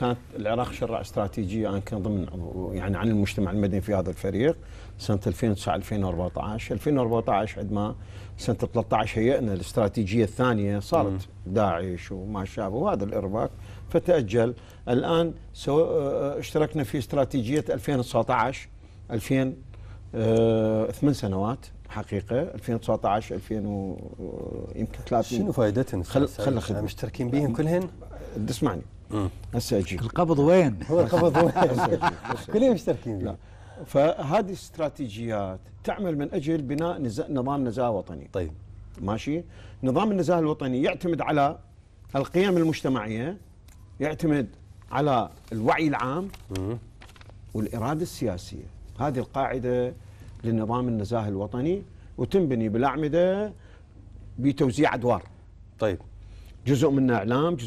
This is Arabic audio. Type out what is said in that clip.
كانت العراق شرع استراتيجيه انا كان ضمن يعني عن المجتمع المدني في هذا الفريق سنه 2009 2014 2014 عندما سنه 13 هيئنا الاستراتيجيه الثانيه صارت داعش وما شابه وهذا الارباك فتاجل الان سو آه، اشتركنا في استراتيجيه 2019 2000 آه، ثمان سنوات حقيقه 2019 2000 آه، يمكن 30 شنو فائدتهم خل خل مشتركين بهم كلهن اسمعني هسه اجيك القبض وين؟ هو القبض وين؟ كلهم مشتركين لا نعم. فهذه استراتيجيات تعمل من اجل بناء نزا نظام نزاهه وطني طيب ماشي نظام النزاهه الوطني يعتمد على القيم المجتمعيه يعتمد على الوعي العام والاراده السياسيه هذه القاعده للنظام النزاهه الوطني وتنبني بالاعمده بتوزيع ادوار طيب جزء منه اعلام جزء